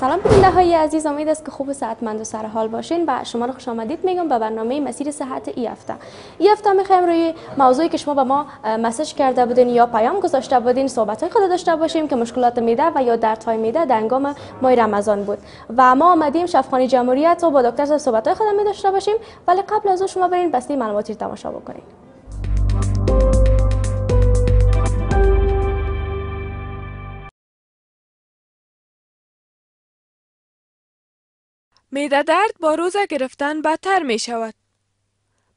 سلام بیننده های عزیز امید است که خوب و صحتمند و سر حال باشین و شما رو خوش آمدید میگم به برنامه مسیر صحت ای هفته ای هفته میخوایم روی موضوعی که شما به ما مسج کرده بودین یا پیام گذاشته بودین صحبت های خود داشته باشیم که مشکلات میده و یا دردهای میده در هنگام ماه رمضان بود و ما آمدیم شفخانی جمهوریت و با دکتر صحبت های خود داشته باشیم ولی قبل از شما برین بسته معلوماتی تماشا بکنید میده درد با روزه گرفتن بدتر می شود.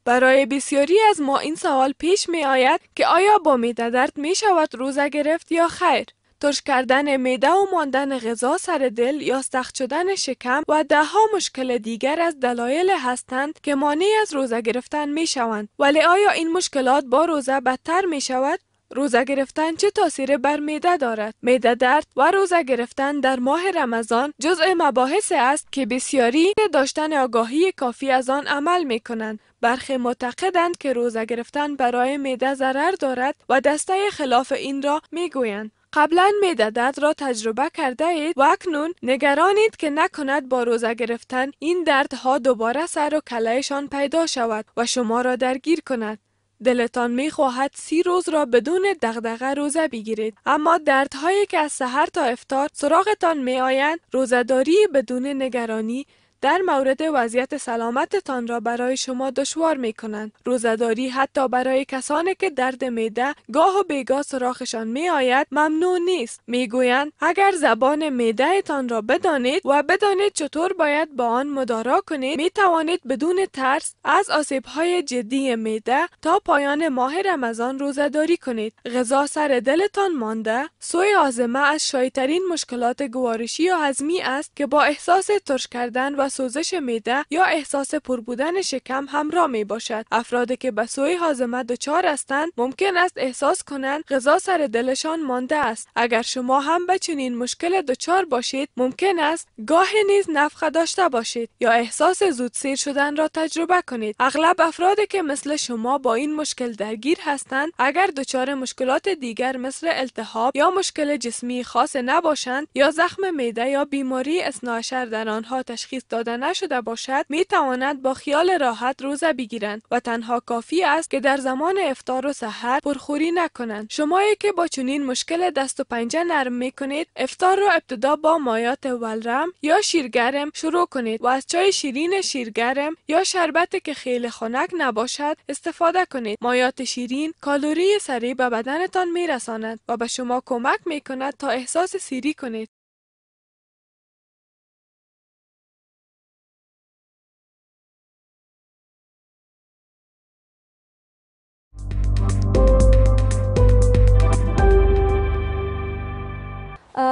برای بسیاری از ما این سوال پیش می آید که آیا با میده درد می شود روزه گرفت یا خیر؟ ترش کردن میده و ماندن غذا سر دل یا سخت شدن شکم و دهها مشکل دیگر از دلایل هستند که مانع از روزه گرفتن می شوند ولی آیا این مشکلات با روزه بدتر می شود روزه گرفتن چه تاثیر بر معده دارد معده درد و روزه گرفتن در ماه رمضان جزء مباحث است که بسیاری داشتن آگاهی کافی از آن عمل می کنند برخی معتقدند که روزه گرفتن برای معده ضرر دارد و دسته خلاف این را می گویند قبلا معده درد را تجربه کرده اید و اکنون نگرانید که نکند با روزه گرفتن این دردها دوباره سر و کلهشان پیدا شود و شما را درگیر کند دلتان می خواهد سی روز را بدون دغدغه روزه بگیرید اما دردهایی که از سحر تا افتار سراغتان می آیند روزداری بدون نگرانی در مورد وضعیت سلامتتان را برای شما دشوار می کنند. روزداری حتی برای کسانی که درد میده گاه و بیگاه سراخشان می آید ممنوع نیست. می گویند اگر زبان تان را بدانید و بدانید چطور باید با آن مدارا کنید می توانید بدون ترس از آسیب های جدی میده تا پایان ماه رمضان روزداری کنید. غذا سر دلتان مانده سوی آزمه از شایترین مشکلات گوارشی و هضمی است که با احساس ترش کردن و سوزش میده یا احساس پر بودن شکم همراه می باشد افرادی که به سوی هاضمه دچار هستند ممکن است احساس کنند غذا سر دلشان مانده است اگر شما هم به چنین مشکل دچار باشید ممکن است گاهی نیز نفخه داشته باشید یا احساس زود سیر شدن را تجربه کنید اغلب افرادی که مثل شما با این مشکل درگیر هستند اگر دچار مشکلات دیگر مثل التهاب یا مشکل جسمی خاص نباشند یا زخم میده یا بیماری اسناشر در آنها تشخیص داده داده نشده باشد می تواند با خیال راحت روزه بگیرند و تنها کافی است که در زمان افتار و سحر پرخوری نکنند شمایی که با چنین مشکل دست و پنجه نرم می کنید افتار را ابتدا با مایات ولرم یا شیرگرم شروع کنید و از چای شیرین شیرگرم یا شربت که خیلی خنک نباشد استفاده کنید مایات شیرین کالوری سریع به بدنتان می رساند و به شما کمک می کند تا احساس سیری کنید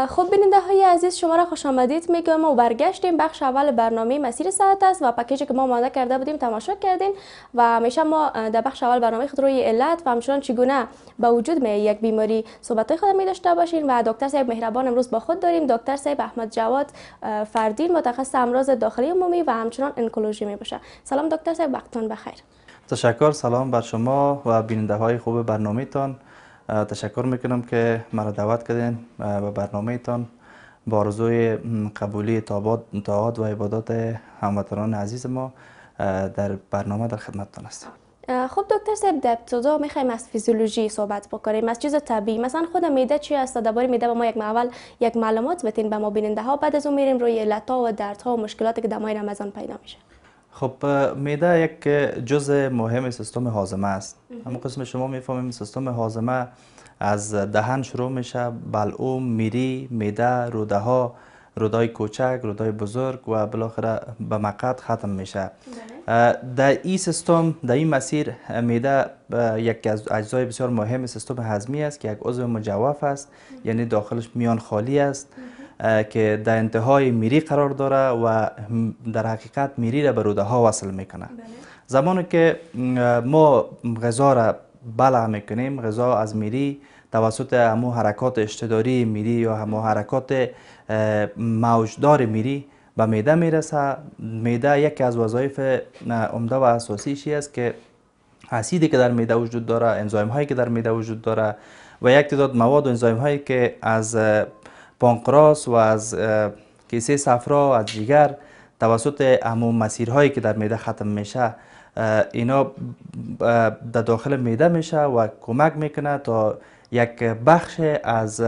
خب بیننده های عزیز شما را خوش آمدید میگم و برگشتیم بخش اول برنامه مسیر ساعت است و پکیجی که ما مانده کرده بودیم تماشا کردین و همیشه ما در بخش اول برنامه خود روی علت و همچنان چگونه با وجود می یک بیماری صحبت خود می داشته باشین و دکتر صاحب مهربان امروز با خود داریم دکتر صاحب احمد جواد فردین متخصص امراض داخلی عمومی و همچنان انکولوژی می باشه سلام دکتر صاحب وقتتون بخیر تشکر سلام بر شما و بیننده های خوب برنامه تشکر میکنم که مرا دعوت کردین به برنامه تان با آرزوی قبولی تاعت و عبادات هموطنان عزیز ما در برنامه در خدمتتان هستم خب دکتر صاحب در میخوایم از فیزیولوژی صحبت بکنیم از چیز طبیعی مثلا خود میده چی هست باری میده با ما یک اول یک معلومات بتین به ما بیننده ها بعد از اون میریم روی علت ها و دردها و مشکلات که در ماه رمضان پیدا میشه خب میده یک جزء مهم سیستم هاضمه است اما قسم شما میفهمیم سیستم هاضمه از دهن شروع میشه بلعوم میری میده، روده ها رودای کوچک رودای بزرگ و بالاخره به مقعد ختم میشه بله. در این سیستم در این مسیر میده یک از اجزای بسیار مهم سیستم هضمی است که یک عضو مجوف است یعنی داخلش میان خالی است که در انتهای میری قرار داره و در حقیقت میری را به روده ها وصل میکنه زمان بله. زمانی که ما غذا را بلع میکنیم غذا از میری توسط همو حرکات اشتداری میری یا همو حرکات موجدار میری به میده میرسه میده یکی از وظایف عمده و اساسیشی است که اسیدی که در میده وجود داره انزایم هایی که در میده وجود داره و یک تعداد مواد و انزایم هایی که از پانکراس و از کیسه صفرا و از جگر توسط مسیر مسیرهایی که در میده ختم میشه اینا در داخل میده میشه و کمک میکنه تا یک بخش از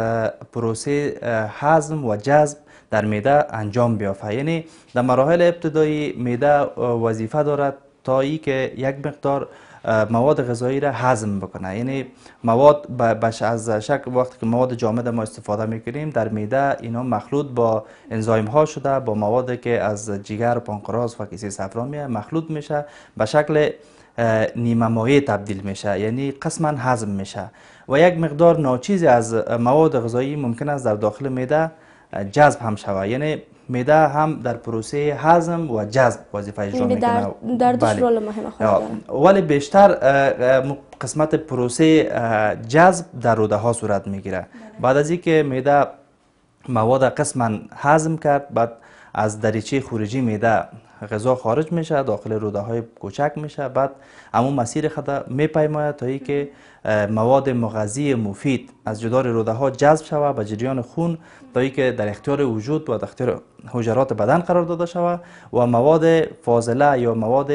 پروسه هضم و جذب در میده انجام بیافه یعنی در مراحل ابتدایی میده وظیفه دارد تا ای که یک مقدار مواد غذایی را هضم بکنه یعنی مواد بش از شک وقتی که مواد جامد ما استفاده میکنیم در میده اینا مخلوط با انزایم ها شده با موادی که از جگر پانکراس و کیسه صفرا میه مخلوط میشه به شکل نیمه مایع تبدیل میشه یعنی قسما هضم میشه و یک مقدار ناچیزی از مواد غذایی ممکن است در داخل میده جذب هم شوه یعنی میده هم در پروسه هضم و جذب وظیفه اجرا یعنی میکنه در بله. رول مهم ولی بیشتر قسمت پروسه جذب در روده ها صورت میگیره بله. بعد از اینکه میده مواد قسما هضم کرد بعد از دریچه خروجی میده غذا خارج میشه داخل روده های کوچک میشه بعد اما مسیر خدا میپیماید تا که مواد مغذی مفید از جدار روده ها جذب شود به جریان خون تا که در اختیار وجود و در اختیار حجرات بدن قرار داده شوه و مواد فاضله یا مواد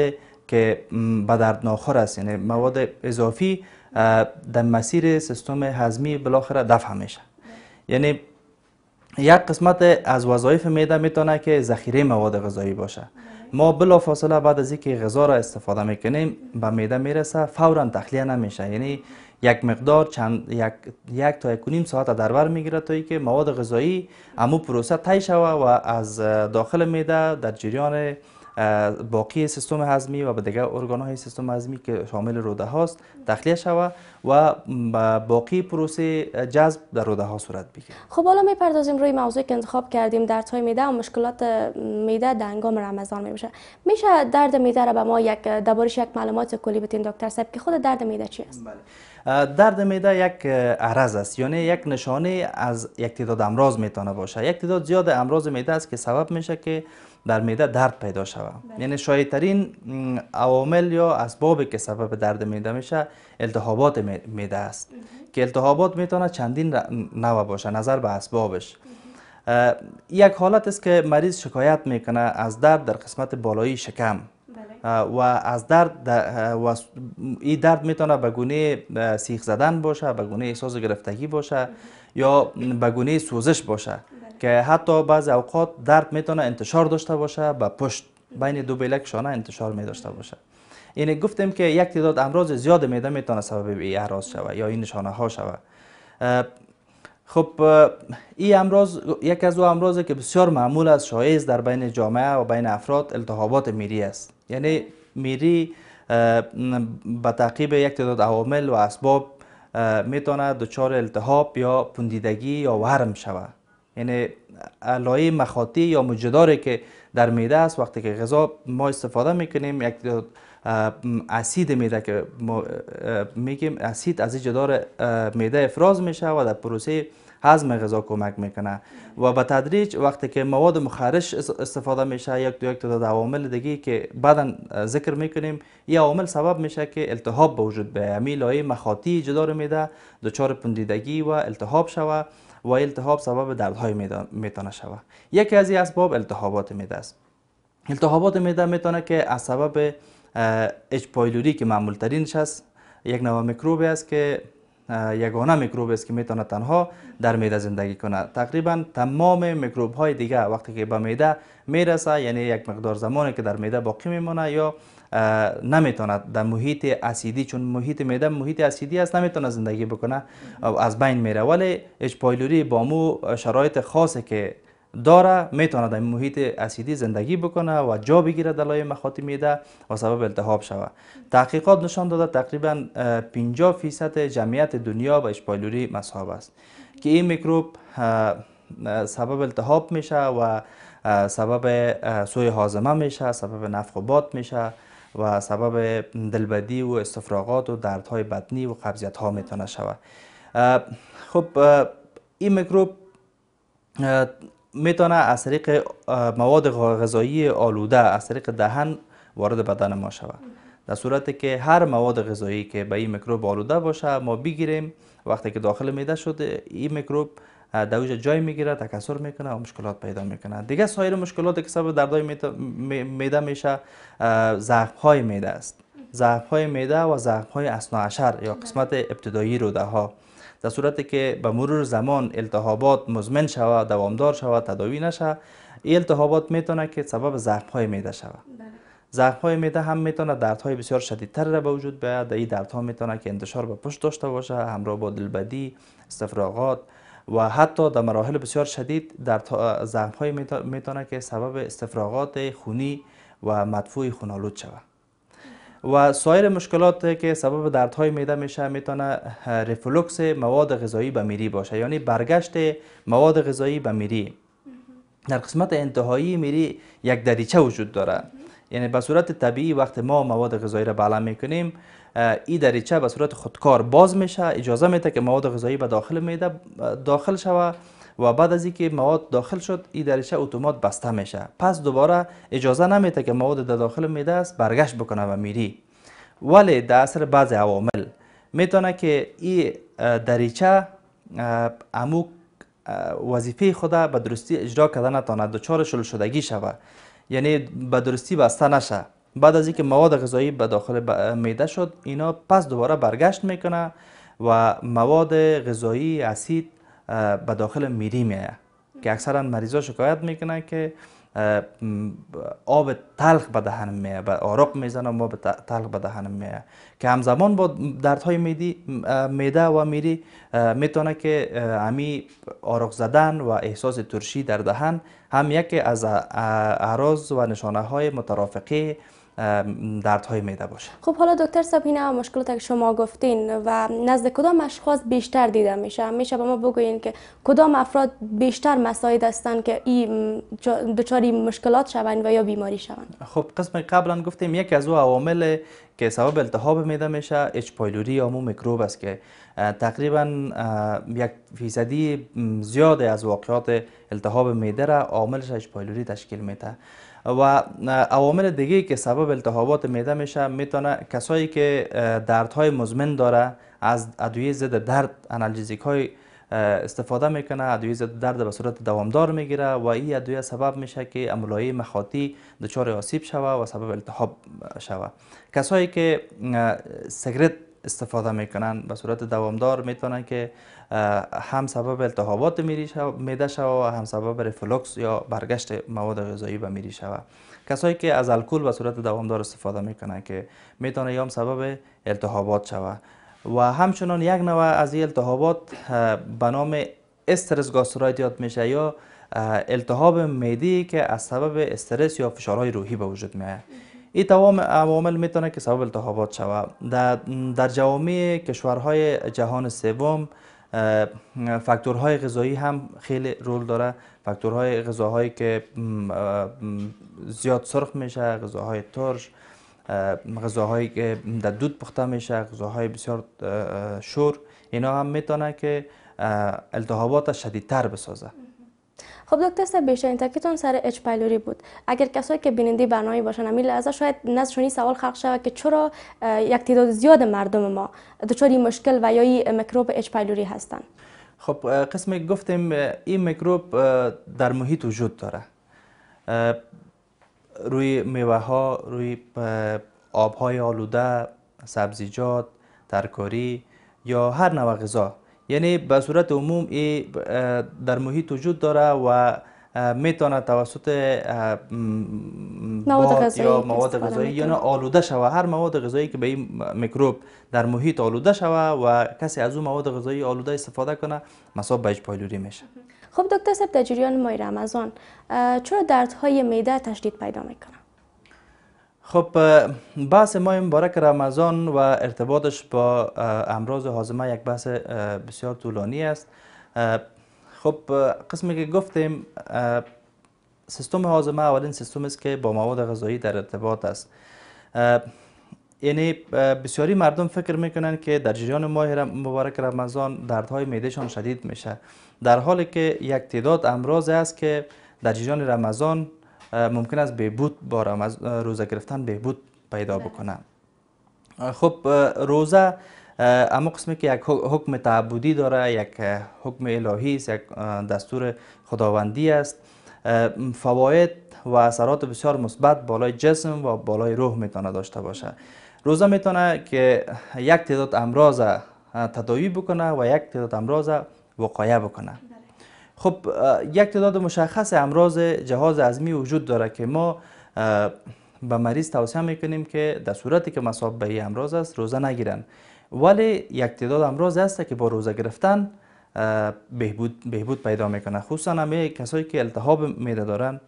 که به ناخور است یعنی مواد اضافی در مسیر سیستم هضمی بالاخره دفع میشه یعنی یک قسمت از وظایف معده میتونه که ذخیره مواد غذایی باشه ما بلا فاصله بعد از اینکه غذا را استفاده میکنیم به میده میرسه فورا تخلیه نمیشه یعنی یک مقدار چند یک, یک تا یک نیم ساعت در بر میگیره تا که مواد غذایی امو پروسه طی شوه و از داخل میده در جریان باقی سیستم هضمی و به دیگر ارگان های سیستم هضمی که شامل روده هاست تخلیه شوه و باقی پروسه جذب در روده ها صورت بگیره خب حالا میپردازیم روی موضوعی که انتخاب کردیم در های میده و مشکلات میده در هنگام رمضان میشه میشه درد میده را به ما یک دبارش یک معلومات کلی بتین دکتر صاحب که خود درد میده چی است بله. درد میده یک عرض است یعنی یک نشانه از یک تعداد امراض میتونه باشه یک تعداد زیاد امراض میده است که سبب میشه که در میده درد پیدا شود. بله. یعنی شایع ترین عوامل یا اسبابی که سبب درد میده میشه التهابات میده است که التهابات میتونه چندین نوع باشه نظر به اسبابش یک حالت است که مریض شکایت میکنه از درد در قسمت بالایی شکم بله. و از درد این درد میتونه به گونه سیخ زدن باشه به گونه احساس گرفتگی باشه یا به گونه سوزش باشه که حتی بعض اوقات درد میتونه انتشار داشته باشه با پشت بین دو بیلک شانه انتشار می داشته باشه یعنی گفتیم که یک تعداد امراض زیاد میده میتونه سبب این احراز شوه یا این نشانه ها شوه خب این امراض یک از او امراضی که بسیار معمول است شایع در بین جامعه و بین افراد التهابات میری است یعنی میری به تعقیب یک تعداد عوامل و اسباب میتونه دچار التهاب یا پوندیدگی یا ورم شود یعنی لایه مخاطی یا مجداری که در میده است وقتی که غذا ما استفاده میکنیم یک اسید میده که ما میگیم اسید از جدار میده افراز میشه و در پروسه هضم غذا کمک میکنه و به تدریج وقتی که مواد مخرش استفاده میشه یک دو یک تعداد عوامل دیگه که بعدا ذکر میکنیم یه عوامل سبب میشه که التهاب به وجود بیاد همین یعنی لایه مخاطی جدار میده دچار پندیدگی و التهاب شوه و التهاب سبب دردهای میتونه شوه یکی از این اسباب التهابات میده است التهابات میده میتونه که از سبب اچ پایلوری که معمول ترینش است یک نوع میکروبی است که یگانه میکروب است که میتونه تنها در میده زندگی کنه تقریبا تمام میکروب های دیگه وقتی که به میده میرسه یعنی یک مقدار زمانی که در میده باقی میمونه یا نمیتونه در محیط اسیدی چون محیط میده محیط اسیدی است نمیتونه زندگی بکنه از بین میره ولی اچ پایلوری با مو شرایط خاصی که داره میتونه در محیط اسیدی زندگی بکنه و جا بگیره در لای مخاطی میده و سبب التهاب شوه تحقیقات نشان داده تقریبا 50 فیصد جمعیت دنیا به اشپایلوری مصاب است که این میکروب سبب التهاب میشه و سبب سوی حازمه میشه سبب نفخ و باد میشه و سبب دلبدی و استفراغات و دردهای بدنی و قبضیت ها میتونه شود خب این میکروب میتونه از طریق مواد غذایی آلوده از طریق دهن وارد بدن ما شود در صورتی که هر مواد غذایی که به این میکروب آلوده باشه ما بگیریم وقتی که داخل میده شده، این میکروب دویج جای میگیره تکثر میکنه و مشکلات پیدا میکنه دیگه سایر مشکلات که سبب دردهای میده میشه زخم های میده است زخم های میده و زخم های یا قسمت ابتدایی روده ها در صورتی که به مرور زمان التهابات مزمن شود دوامدار شود تداوی نشه این التهابات میتونه که سبب زخم های میده شود بله. زخم های میده هم میتونه درد بسیار شدیدتر را به وجود بیاد این درد ها میتونه که انتشار به پشت داشته باشه همراه با دلبدی استفراغات و حتی در مراحل بسیار شدید در زخم های میتونه که سبب استفراغات خونی و مدفوع خونالود شود و سایر مشکلات که سبب دردهای میده میشه میتونه ریفلوکس مواد غذایی به میری باشه یعنی برگشت مواد غذایی به میری در قسمت انتهایی میری یک دریچه وجود داره یعنی به صورت طبیعی وقتی ما مواد غذایی را بالا میکنیم این دریچه به صورت خودکار باز میشه اجازه میده که مواد غذایی به داخل میده داخل شوه و بعد از اینکه مواد داخل شد این دریچه اتومات بسته میشه پس دوباره اجازه نمیده که مواد در داخل میده است برگشت بکنه و میری ولی در اثر بعض عوامل میتونه که این دریچه امو وظیفه خود به درستی اجرا کرده نتانه دچار شل شدگی شود یعنی به درستی بسته نشه بعد از اینکه مواد غذایی به داخل میده شد اینا پس دوباره برگشت میکنه و مواد غذایی اسید به داخل میری میایه که اکثرا مریضا شکایت میکنه که آب تلخ به دهن و به آرق میزنه ما به تلخ به دهن میایه که همزمان با دردهای میدی میده و میری میتونه که همی آرق زدن و احساس ترشی در دهن هم یکی از اعراض و نشانه های مترافقه های میده باشه خب حالا دکتر سابینا مشکلات که شما گفتین و نزد کدام اشخاص بیشتر دیده میشه میشه به ما بگوین که کدام افراد بیشتر مساعد هستند که این دچار مشکلات شوند و یا بیماری شوند خب قسم قبلا گفتیم یکی از او عوامل که سبب التهاب میده میشه اچ پایلوری یا مو میکروب است که تقریبا یک فیصدی زیاد از واقعات التهاب میده را عاملش اچ پایلوری تشکیل میده و عوامل دیگه که سبب التهابات معده میشه میتونه کسایی که دردهای مزمن داره از ادویه ضد درد انالجزیک های استفاده میکنه ادویه ضد درد به صورت دوامدار میگیره و این ادویه سبب میشه که املایه مخاطی دچار آسیب شوه و سبب التهاب شوه کسایی که سگرت استفاده میکنن به صورت دوامدار میتونن که هم سبب التهابات میده شود و هم سبب ریفلوکس یا برگشت مواد غذایی به میری شود کسایی که از الکل به صورت دوامدار استفاده میکنن که میتونه یا هم سبب التهابات شود و همچنان یک نوع از این التهابات به نام استرس گاسترایت یاد میشه یا التهاب میدی که از سبب استرس یا فشارهای روحی به وجود میاد این تمام عوامل میتونه که سبب التهابات شود در, در جوامع کشورهای جهان سوم فاکتورهای غذایی هم خیلی رول داره فاکتورهای غذاهایی که زیاد سرخ میشه غذاهای ترش غذاهایی که در دود پخته میشه غذاهای بسیار شور اینا هم میتونه که التهابات شدیدتر بسازه خب دکتر صاحب بیشترین تاکیدتون سر اچ پایلوری بود اگر کسایی که بیننده برنامه باشن امیل لحظه شاید نزدشون سوال خلق شود که چرا یک تعداد زیاد مردم ما دچار مشکل و یا میکروب اچ پایلوری هستند خب قسمی گفتیم این میکروب در محیط وجود داره روی میوه ها روی آب های آلوده سبزیجات ترکاری یا هر نوع غذا یعنی به صورت عموم ای در محیط وجود داره و میتونه توسط مواد یا مواد غذایی یعنی آلوده شوه هر مواد غذایی که به این میکروب در محیط آلوده شوه و کسی از اون مواد غذایی آلوده استفاده کنه مصاب به پایلوری میشه خب دکتر سب در جریان ماه رمضان چرا دردهای میده تشدید پیدا میکنه خب بحث ما این بارک رمضان و ارتباطش با امراض حازمه یک بحث بسیار طولانی است خب قسمی که گفتیم سیستم حازمه اولین سیستم است که با مواد غذایی در ارتباط است یعنی بسیاری مردم فکر میکنن که در جریان ماه مبارک رمضان دردهای میدهشان شدید میشه در حالی که یک تعداد امراض است که در جریان رمضان ممکن است بهبود بارم از روزه گرفتن بهبود پیدا بله. بکنم خب روزه اما قسمی که یک حکم تعبدی داره یک حکم الهی است یک دستور خداوندی است فواید و اثرات بسیار مثبت بالای جسم و بالای روح میتونه داشته باشه روزه میتونه که یک تعداد امراض تداوی بکنه و یک تعداد امراض وقایه بکنه بله. خب یک تعداد مشخص امراض جهاز عظمی وجود داره که ما به مریض توصیه میکنیم که در صورتی که مصاب به امراض است روزه نگیرن ولی یک تعداد امراض هست که با روزه گرفتن بهبود, بهبود پیدا میکنه خصوصا همه کسایی که التهاب میده دارن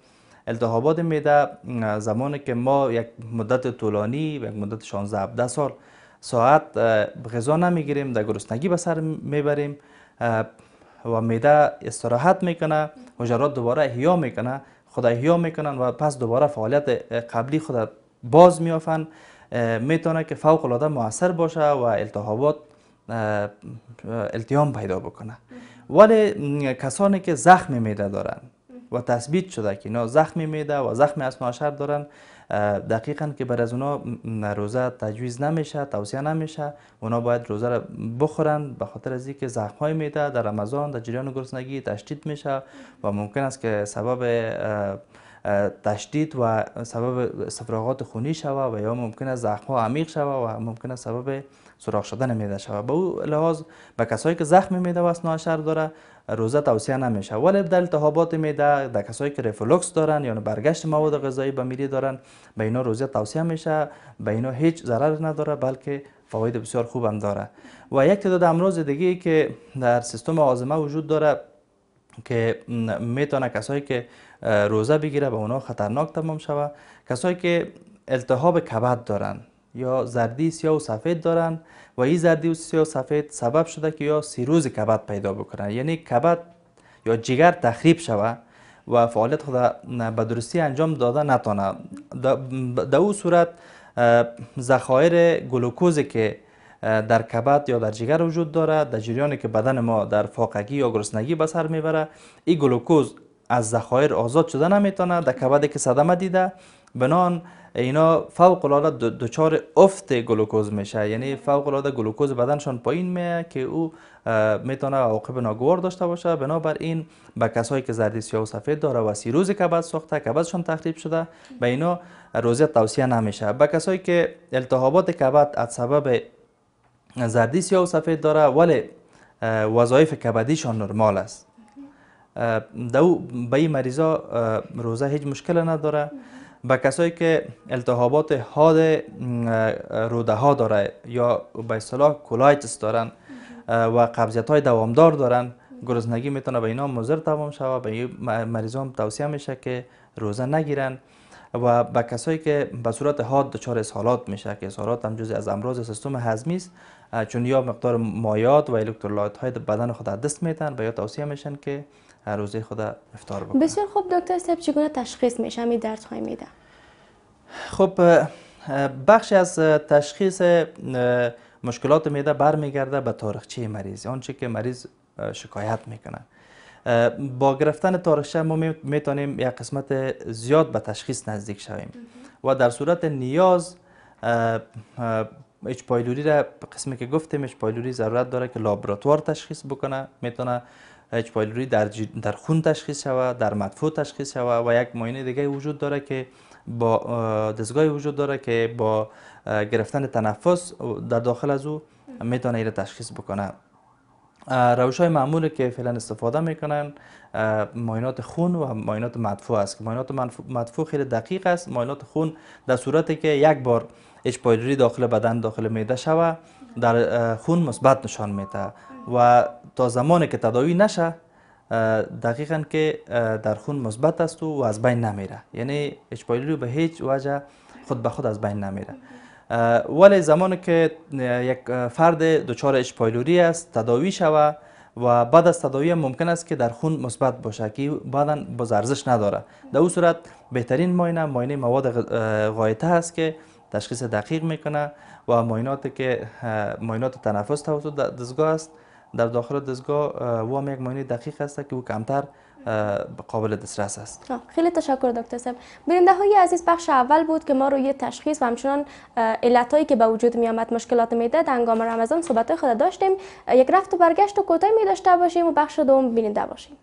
التهابات میده زمانی که ما یک مدت طولانی یک مدت 16 17 سال ساعت غذا نمیگیریم در گرسنگی به سر میبریم و میده استراحت میکنه حجرات دوباره احیا میکنه خود احیا میکنن و پس دوباره فعالیت قبلی خود باز میافن میتونه که فوق العاده موثر باشه و التهابات التیام پیدا بکنه ولی کسانی که زخم میده دارن و تثبیت شده که اینا زخم میده و زخم از دارن دقیقا که بر از اونا روزه تجویز نمیشه توصیه نمیشه اونا باید روزه رو بخورن به خاطر از اینکه زخم های میده در رمضان در جریان گرسنگی تشدید میشه و ممکن است که سبب تشدید و سبب سفراغات خونی شوه و یا ممکن است زخم ها عمیق شوه و ممکن است سبب سوراخ شدن میده شوه به او لحاظ به کسایی که زخم میده و ناشر داره روزه توصیه نمیشه ولی در التهابات میده در کسایی که رفلوکس دارن یعنی برگشت مواد غذایی به میری دارن به اینا روزه توصیه میشه به اینا هیچ ضرر نداره بلکه فواید بسیار خوب هم داره و یک تعداد امراض دیگه که در سیستم آزمه وجود داره که میتونه کسایی که روزه بگیره به اونا خطرناک تمام شوه کسایی که التهاب کبد دارن یا زردی سیاه و سفید دارن و این زردی و سیاه و سفید سبب شده که یا سیروز کبد پیدا بکنن یعنی کبد یا جگر تخریب شوه و فعالیت خود به درستی انجام داده نتانه در او صورت ذخایر گلوکوزی که در کبد یا در جگر وجود داره در جریانی که بدن ما در فاقگی یا گرسنگی به سر میبره این گلوکوز از ذخایر آزاد شده نمیتونه در کبدی که صدمه دیده بنان اینا فوق العاده دچار افت گلوکوز میشه یعنی فوق العاده گلوکوز بدنشان پایین میه که او میتونه عواقب ناگوار داشته باشه این به کسایی که زردی سیاه و سفید داره و سی روز کبد ساخته کبدشان تخریب شده به اینا روزی توصیه نمیشه به کسایی که التهابات کبد از سبب زردی سیاه و سفید داره ولی وظایف کبدیشان نرمال است دو به این مریضا روزه هیچ مشکل نداره به کسایی که التهابات حاد روده ها داره یا به اصطلاح کولایتس دارن و قبضیت های دوامدار دارن گرسنگی میتونه به اینا مضر تمام شوه به این مریضا هم توصیه میشه که روزه نگیرن و به کسایی که به صورت حاد دچار اسهالات میشه که اسهالات هم جزی از امراض سیستم هضمی است چون یا مقدار مایات و الکترولایت های بدن خود دست میتن و یا توصیه میشن که روزه خود افطار بکنن بسیار خوب دکتر صاحب چگونه تشخیص میشه می درد های میده خب بخشی از تشخیص مشکلات میده برمیگرده به تاریخچه مریض آنچه که مریض شکایت میکنه با گرفتن تاریخچه ما میتونیم یک قسمت زیاد به تشخیص نزدیک شویم و در صورت نیاز اچ پایلوری را قسمی که گفتیم اچ پایلوری ضرورت داره که لابراتوار تشخیص بکنه میتونه اچ پایلوری در, در خون تشخیص شوه در مدفوع تشخیص شوه و یک معاینه دیگه وجود داره که با دستگاهی وجود داره که با گرفتن تنفس در داخل از او میتونه ایره تشخیص بکنه روش های معمولی که فعلا استفاده میکنن ماینات خون و ماینات مدفوع است که ماینات مدفوع خیلی دقیق است ماینات خون در صورتی که یک بار اچپایدری داخل بدن داخل میده شوه در خون مثبت نشان میده و تا زمانی که تداوی نشه دقیقا که در خون مثبت است و از بین نمیره یعنی اچپایدری به هیچ وجه خود به خود از بین نمیره ولی زمانی که یک فرد دچار اچپایلوری است تداوی شوه و بعد از تداوی ممکن است که در خون مثبت باشه که بعدا باز نداره در او صورت بهترین ماینه ماینه مواد غایطه است که تشخیص دقیق میکنه و ماینات که ماینات تنفس توسط دزگاه است در داخل دزگاه و هم یک ماینی دقیق است که او کمتر قابل دسترس است خب، خیلی تشکر دکتر صاحب بیننده های عزیز بخش اول بود که ما روی تشخیص و همچنان علت هایی که به وجود میامد مشکلات میده در هنگام رمضان صحبت خود داشتیم یک رفت و برگشت و کوتاه می داشته باشیم و بخش دوم بیننده باشیم